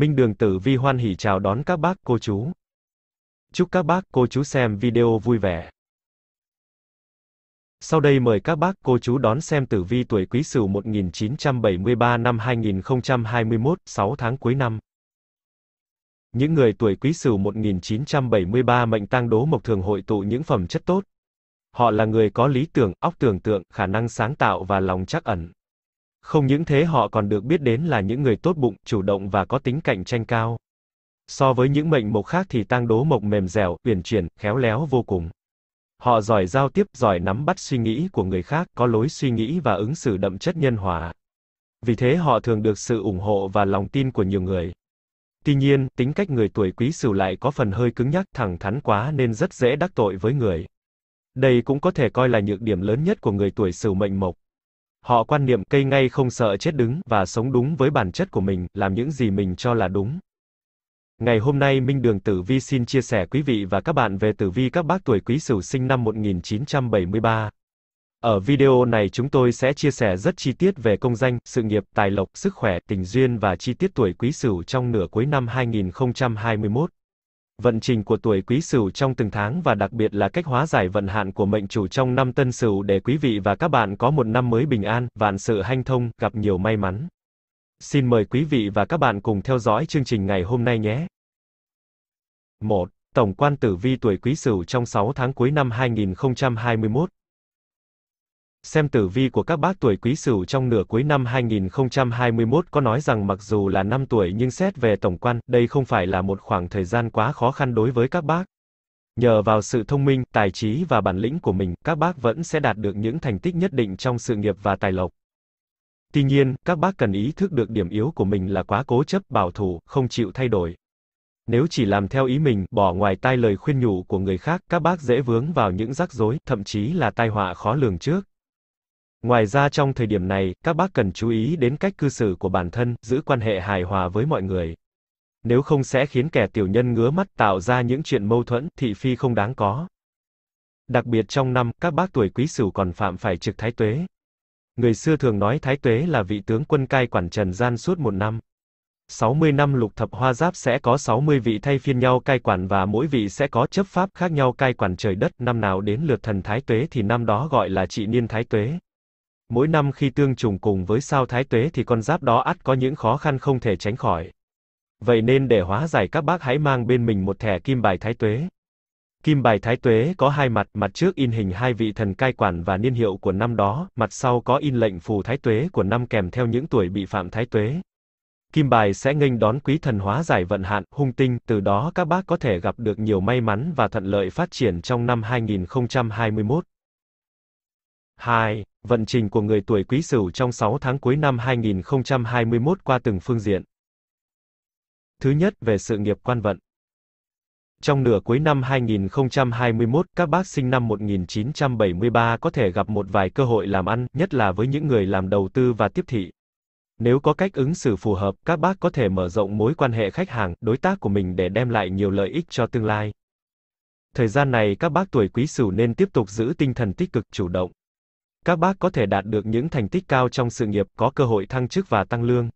Minh Đường Tử Vi hoan hỉ chào đón các bác, cô chú. Chúc các bác, cô chú xem video vui vẻ. Sau đây mời các bác, cô chú đón xem tử vi tuổi Quý Sửu 1973 năm 2021, 6 tháng cuối năm. Những người tuổi Quý Sửu 1973 mệnh tang đố mộc thường hội tụ những phẩm chất tốt. Họ là người có lý tưởng, óc tưởng tượng, khả năng sáng tạo và lòng trắc ẩn. Không những thế họ còn được biết đến là những người tốt bụng, chủ động và có tính cạnh tranh cao. So với những mệnh mộc khác thì tang đố mộc mềm dẻo, uyển chuyển, khéo léo vô cùng. Họ giỏi giao tiếp, giỏi nắm bắt suy nghĩ của người khác, có lối suy nghĩ và ứng xử đậm chất nhân hòa. Vì thế họ thường được sự ủng hộ và lòng tin của nhiều người. Tuy nhiên, tính cách người tuổi quý sửu lại có phần hơi cứng nhắc, thẳng thắn quá nên rất dễ đắc tội với người. Đây cũng có thể coi là nhược điểm lớn nhất của người tuổi sửu mệnh mộc. Họ quan niệm cây ngay không sợ chết đứng và sống đúng với bản chất của mình, làm những gì mình cho là đúng. Ngày hôm nay Minh Đường Tử Vi xin chia sẻ quý vị và các bạn về tử vi các bác tuổi Quý Sửu sinh năm 1973. Ở video này chúng tôi sẽ chia sẻ rất chi tiết về công danh, sự nghiệp, tài lộc, sức khỏe, tình duyên và chi tiết tuổi Quý Sửu trong nửa cuối năm 2021 vận trình của tuổi Quý Sửu trong từng tháng và đặc biệt là cách hóa giải vận hạn của mệnh chủ trong năm Tân Sửu để quý vị và các bạn có một năm mới bình an, vạn sự hanh thông, gặp nhiều may mắn. Xin mời quý vị và các bạn cùng theo dõi chương trình ngày hôm nay nhé. 1. Tổng quan tử vi tuổi Quý Sửu trong 6 tháng cuối năm 2021 xem tử vi của các bác tuổi quý sửu trong nửa cuối năm 2021 có nói rằng mặc dù là năm tuổi nhưng xét về tổng quan, đây không phải là một khoảng thời gian quá khó khăn đối với các bác. Nhờ vào sự thông minh, tài trí và bản lĩnh của mình, các bác vẫn sẽ đạt được những thành tích nhất định trong sự nghiệp và tài lộc. Tuy nhiên, các bác cần ý thức được điểm yếu của mình là quá cố chấp, bảo thủ, không chịu thay đổi. Nếu chỉ làm theo ý mình, bỏ ngoài tai lời khuyên nhủ của người khác, các bác dễ vướng vào những rắc rối, thậm chí là tai họa khó lường trước. Ngoài ra trong thời điểm này, các bác cần chú ý đến cách cư xử của bản thân, giữ quan hệ hài hòa với mọi người. Nếu không sẽ khiến kẻ tiểu nhân ngứa mắt tạo ra những chuyện mâu thuẫn, thị phi không đáng có. Đặc biệt trong năm, các bác tuổi quý sửu còn phạm phải trực thái tuế. Người xưa thường nói thái tuế là vị tướng quân cai quản trần gian suốt một năm. 60 năm lục thập hoa giáp sẽ có 60 vị thay phiên nhau cai quản và mỗi vị sẽ có chấp pháp khác nhau cai quản trời đất, năm nào đến lượt thần thái tuế thì năm đó gọi là trị niên thái tuế. Mỗi năm khi tương trùng cùng với sao thái tuế thì con giáp đó ắt có những khó khăn không thể tránh khỏi. Vậy nên để hóa giải các bác hãy mang bên mình một thẻ kim bài thái tuế. Kim bài thái tuế có hai mặt, mặt trước in hình hai vị thần cai quản và niên hiệu của năm đó, mặt sau có in lệnh phù thái tuế của năm kèm theo những tuổi bị phạm thái tuế. Kim bài sẽ nghênh đón quý thần hóa giải vận hạn, hung tinh, từ đó các bác có thể gặp được nhiều may mắn và thuận lợi phát triển trong năm 2021. 2. Vận trình của người tuổi Quý Sửu trong 6 tháng cuối năm 2021 qua từng phương diện. Thứ nhất, về sự nghiệp quan vận. Trong nửa cuối năm 2021, các bác sinh năm 1973 có thể gặp một vài cơ hội làm ăn, nhất là với những người làm đầu tư và tiếp thị. Nếu có cách ứng xử phù hợp, các bác có thể mở rộng mối quan hệ khách hàng, đối tác của mình để đem lại nhiều lợi ích cho tương lai. Thời gian này các bác tuổi Quý Sửu nên tiếp tục giữ tinh thần tích cực, chủ động các bác có thể đạt được những thành tích cao trong sự nghiệp, có cơ hội thăng chức và tăng lương.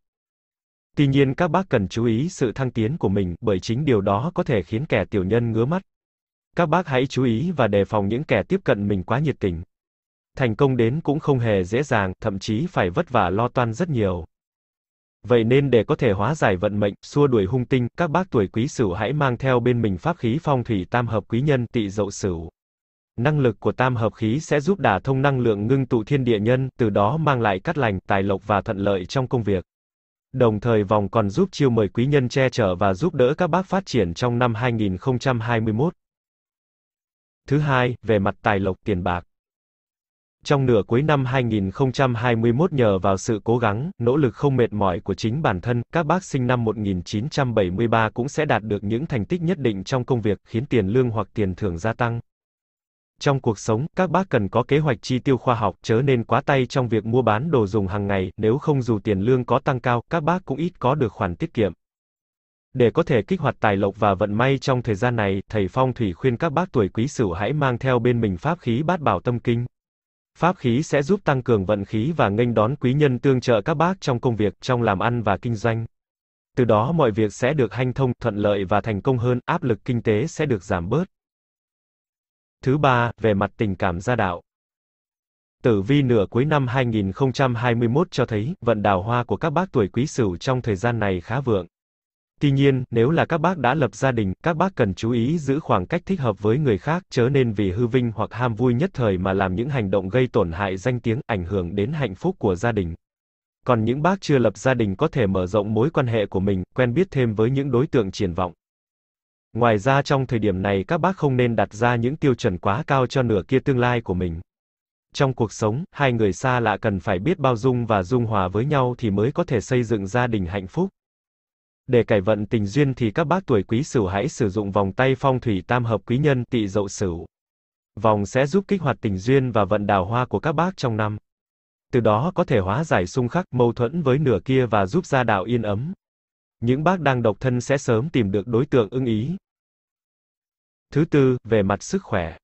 Tuy nhiên các bác cần chú ý sự thăng tiến của mình, bởi chính điều đó có thể khiến kẻ tiểu nhân ngứa mắt. Các bác hãy chú ý và đề phòng những kẻ tiếp cận mình quá nhiệt tình. Thành công đến cũng không hề dễ dàng, thậm chí phải vất vả lo toan rất nhiều. Vậy nên để có thể hóa giải vận mệnh, xua đuổi hung tinh, các bác tuổi quý sửu hãy mang theo bên mình pháp khí phong thủy tam hợp quý nhân tị dậu sửu năng lực của tam hợp khí sẽ giúp đả thông năng lượng ngưng tụ thiên địa nhân, từ đó mang lại cát lành, tài lộc và thuận lợi trong công việc. Đồng thời vòng còn giúp chiêu mời quý nhân che chở và giúp đỡ các bác phát triển trong năm 2021. Thứ hai, về mặt tài lộc tiền bạc. Trong nửa cuối năm 2021 nhờ vào sự cố gắng, nỗ lực không mệt mỏi của chính bản thân, các bác sinh năm 1973 cũng sẽ đạt được những thành tích nhất định trong công việc, khiến tiền lương hoặc tiền thưởng gia tăng trong cuộc sống, các bác cần có kế hoạch chi tiêu khoa học, chớ nên quá tay trong việc mua bán đồ dùng hàng ngày, nếu không dù tiền lương có tăng cao, các bác cũng ít có được khoản tiết kiệm. Để có thể kích hoạt tài lộc và vận may trong thời gian này, thầy Phong Thủy khuyên các bác tuổi Quý Sửu hãy mang theo bên mình pháp khí Bát Bảo Tâm Kinh. Pháp khí sẽ giúp tăng cường vận khí và nghênh đón quý nhân tương trợ các bác trong công việc, trong làm ăn và kinh doanh. Từ đó mọi việc sẽ được hanh thông, thuận lợi và thành công hơn, áp lực kinh tế sẽ được giảm bớt. Thứ ba, về mặt tình cảm gia đạo. Tử vi nửa cuối năm 2021 cho thấy, vận đào hoa của các bác tuổi quý sửu trong thời gian này khá vượng. Tuy nhiên, nếu là các bác đã lập gia đình, các bác cần chú ý giữ khoảng cách thích hợp với người khác, chớ nên vì hư vinh hoặc ham vui nhất thời mà làm những hành động gây tổn hại danh tiếng, ảnh hưởng đến hạnh phúc của gia đình. Còn những bác chưa lập gia đình có thể mở rộng mối quan hệ của mình, quen biết thêm với những đối tượng triển vọng. Ngoài ra trong thời điểm này các bác không nên đặt ra những tiêu chuẩn quá cao cho nửa kia tương lai của mình. Trong cuộc sống, hai người xa lạ cần phải biết bao dung và dung hòa với nhau thì mới có thể xây dựng gia đình hạnh phúc. Để cải vận tình duyên thì các bác tuổi quý sửu hãy sử dụng vòng tay phong thủy tam hợp quý nhân tỵ dậu sửu. Vòng sẽ giúp kích hoạt tình duyên và vận đào hoa của các bác trong năm. Từ đó có thể hóa giải xung khắc mâu thuẫn với nửa kia và giúp gia đạo yên ấm. Những bác đang độc thân sẽ sớm tìm được đối tượng ưng ý, Thứ tư, về mặt sức khỏe.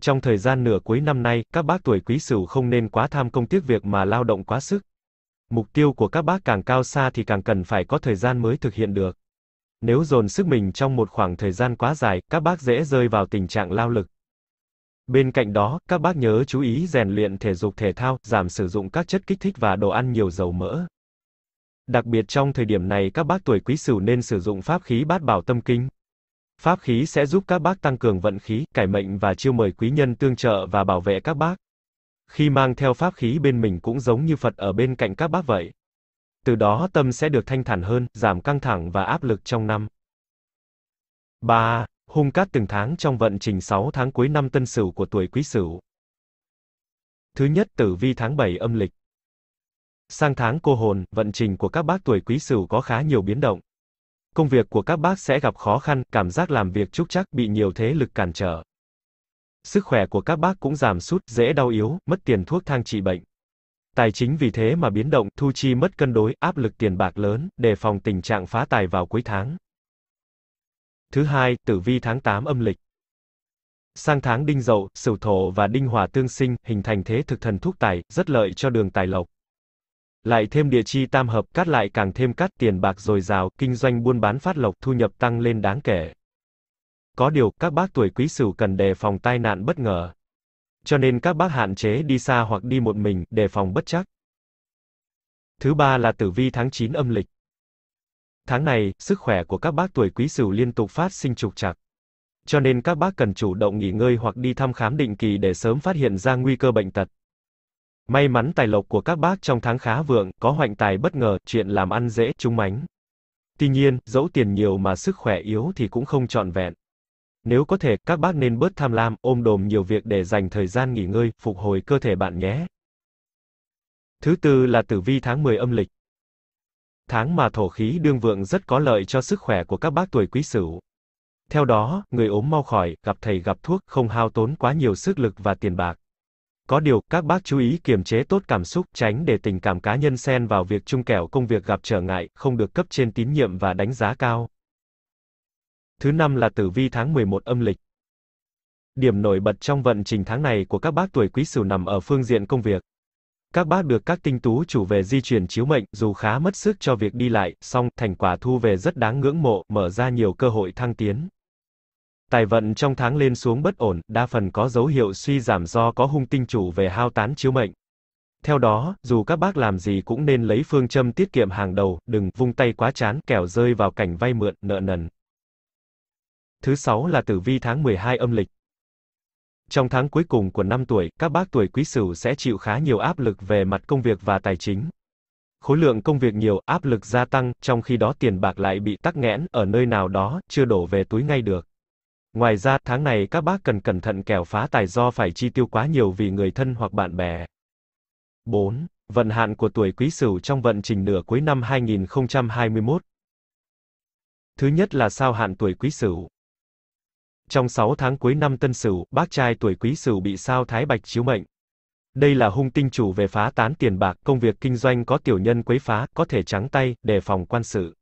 Trong thời gian nửa cuối năm nay, các bác tuổi quý sửu không nên quá tham công tiếc việc mà lao động quá sức. Mục tiêu của các bác càng cao xa thì càng cần phải có thời gian mới thực hiện được. Nếu dồn sức mình trong một khoảng thời gian quá dài, các bác dễ rơi vào tình trạng lao lực. Bên cạnh đó, các bác nhớ chú ý rèn luyện thể dục thể thao, giảm sử dụng các chất kích thích và đồ ăn nhiều dầu mỡ. Đặc biệt trong thời điểm này các bác tuổi quý sửu nên sử dụng pháp khí bát bảo tâm kinh. Pháp khí sẽ giúp các bác tăng cường vận khí, cải mệnh và chiêu mời quý nhân tương trợ và bảo vệ các bác. Khi mang theo pháp khí bên mình cũng giống như Phật ở bên cạnh các bác vậy. Từ đó tâm sẽ được thanh thản hơn, giảm căng thẳng và áp lực trong năm. 3. Hung cát từng tháng trong vận trình 6 tháng cuối năm tân sửu của tuổi quý sửu. Thứ nhất tử vi tháng 7 âm lịch. Sang tháng cô hồn, vận trình của các bác tuổi quý sửu có khá nhiều biến động công việc của các bác sẽ gặp khó khăn, cảm giác làm việc chúc chắc, bị nhiều thế lực cản trở. Sức khỏe của các bác cũng giảm sút, dễ đau yếu, mất tiền thuốc thang trị bệnh. Tài chính vì thế mà biến động, thu chi mất cân đối, áp lực tiền bạc lớn, đề phòng tình trạng phá tài vào cuối tháng. Thứ hai, tử vi tháng 8 âm lịch. Sang tháng đinh dậu, sửu thổ và đinh hỏa tương sinh, hình thành thế thực thần thúc tài, rất lợi cho đường tài lộc. Lại thêm địa chi tam hợp cát lại càng thêm cát tiền bạc dồi dào, kinh doanh buôn bán phát lộc thu nhập tăng lên đáng kể. Có điều, các bác tuổi quý sửu cần đề phòng tai nạn bất ngờ. Cho nên các bác hạn chế đi xa hoặc đi một mình, đề phòng bất chắc. Thứ ba là tử vi tháng 9 âm lịch. Tháng này, sức khỏe của các bác tuổi quý sửu liên tục phát sinh trục trặc. Cho nên các bác cần chủ động nghỉ ngơi hoặc đi thăm khám định kỳ để sớm phát hiện ra nguy cơ bệnh tật. May mắn tài lộc của các bác trong tháng khá vượng, có hoạnh tài bất ngờ, chuyện làm ăn dễ, trúng mánh. Tuy nhiên, dẫu tiền nhiều mà sức khỏe yếu thì cũng không trọn vẹn. Nếu có thể, các bác nên bớt tham lam, ôm đồm nhiều việc để dành thời gian nghỉ ngơi, phục hồi cơ thể bạn nhé. Thứ tư là tử vi tháng 10 âm lịch. Tháng mà thổ khí đương vượng rất có lợi cho sức khỏe của các bác tuổi quý sửu. Theo đó, người ốm mau khỏi, gặp thầy gặp thuốc, không hao tốn quá nhiều sức lực và tiền bạc. Có điều, các bác chú ý kiềm chế tốt cảm xúc, tránh để tình cảm cá nhân xen vào việc chung kẻo công việc gặp trở ngại, không được cấp trên tín nhiệm và đánh giá cao. Thứ năm là tử vi tháng 11 âm lịch. Điểm nổi bật trong vận trình tháng này của các bác tuổi Quý Sửu nằm ở phương diện công việc. Các bác được các tinh tú chủ về di chuyển chiếu mệnh, dù khá mất sức cho việc đi lại, song thành quả thu về rất đáng ngưỡng mộ, mở ra nhiều cơ hội thăng tiến. Tài vận trong tháng lên xuống bất ổn, đa phần có dấu hiệu suy giảm do có hung tinh chủ về hao tán chiếu mệnh. Theo đó, dù các bác làm gì cũng nên lấy phương châm tiết kiệm hàng đầu, đừng vung tay quá chán, kẻo rơi vào cảnh vay mượn, nợ nần. Thứ sáu là tử vi tháng 12 âm lịch. Trong tháng cuối cùng của năm tuổi, các bác tuổi quý sửu sẽ chịu khá nhiều áp lực về mặt công việc và tài chính. Khối lượng công việc nhiều, áp lực gia tăng, trong khi đó tiền bạc lại bị tắc nghẽn, ở nơi nào đó, chưa đổ về túi ngay được. Ngoài ra, tháng này các bác cần cẩn thận kẻo phá tài do phải chi tiêu quá nhiều vì người thân hoặc bạn bè. 4. Vận hạn của tuổi Quý Sửu trong vận trình nửa cuối năm 2021. Thứ nhất là sao hạn tuổi Quý Sửu. Trong 6 tháng cuối năm Tân Sửu, bác trai tuổi Quý Sửu bị sao Thái Bạch chiếu mệnh. Đây là hung tinh chủ về phá tán tiền bạc, công việc kinh doanh có tiểu nhân quấy phá, có thể trắng tay, đề phòng quan sự.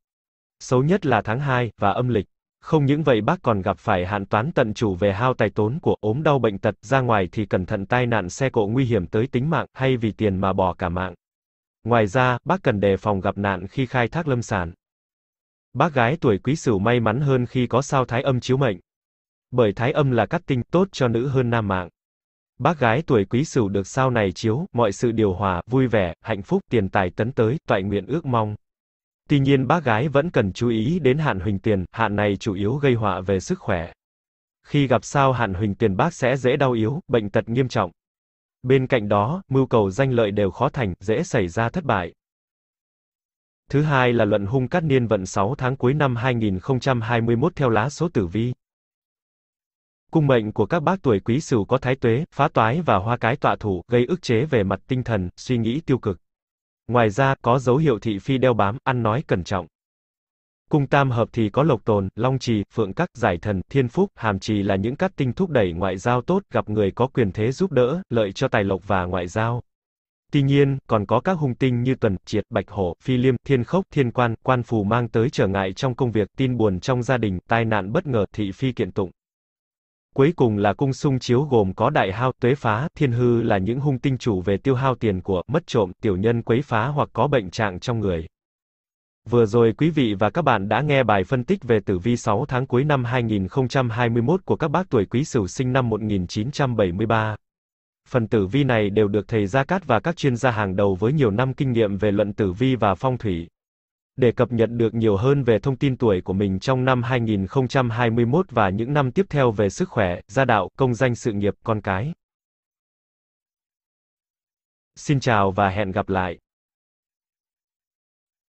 Xấu nhất là tháng 2 và âm lịch. Không những vậy bác còn gặp phải hạn toán tận chủ về hao tài tốn của ốm đau bệnh tật, ra ngoài thì cẩn thận tai nạn xe cộ nguy hiểm tới tính mạng, hay vì tiền mà bỏ cả mạng. Ngoài ra, bác cần đề phòng gặp nạn khi khai thác lâm sản. Bác gái tuổi quý sửu may mắn hơn khi có sao thái âm chiếu mệnh. Bởi thái âm là cát tinh, tốt cho nữ hơn nam mạng. Bác gái tuổi quý sửu được sao này chiếu, mọi sự điều hòa, vui vẻ, hạnh phúc, tiền tài tấn tới, toại nguyện ước mong. Tuy nhiên bác gái vẫn cần chú ý đến hạn huỳnh tiền, hạn này chủ yếu gây họa về sức khỏe. Khi gặp sao hạn huỳnh tiền bác sẽ dễ đau yếu, bệnh tật nghiêm trọng. Bên cạnh đó, mưu cầu danh lợi đều khó thành, dễ xảy ra thất bại. Thứ hai là luận hung cát niên vận 6 tháng cuối năm 2021 theo lá số tử vi. Cung mệnh của các bác tuổi quý sửu có thái tuế, phá toái và hoa cái tọa thủ, gây ức chế về mặt tinh thần, suy nghĩ tiêu cực. Ngoài ra, có dấu hiệu thị phi đeo bám, ăn nói cẩn trọng. Cung tam hợp thì có lộc tồn, long trì, phượng các, giải thần, thiên phúc, hàm trì là những cát tinh thúc đẩy ngoại giao tốt, gặp người có quyền thế giúp đỡ, lợi cho tài lộc và ngoại giao. Tuy nhiên, còn có các hung tinh như tuần, triệt, bạch hổ, phi liêm, thiên khốc, thiên quan, quan phù mang tới trở ngại trong công việc, tin buồn trong gia đình, tai nạn bất ngờ, thị phi kiện tụng. Cuối cùng là cung sung chiếu gồm có đại hao, tuế phá, thiên hư là những hung tinh chủ về tiêu hao tiền của, mất trộm, tiểu nhân quấy phá hoặc có bệnh trạng trong người. Vừa rồi quý vị và các bạn đã nghe bài phân tích về tử vi 6 tháng cuối năm 2021 của các bác tuổi quý sửu sinh năm 1973. Phần tử vi này đều được thầy Gia Cát và các chuyên gia hàng đầu với nhiều năm kinh nghiệm về luận tử vi và phong thủy, để cập nhật được nhiều hơn về thông tin tuổi của mình trong năm 2021 và những năm tiếp theo về sức khỏe, gia đạo, công danh sự nghiệp, con cái. Xin chào và hẹn gặp lại.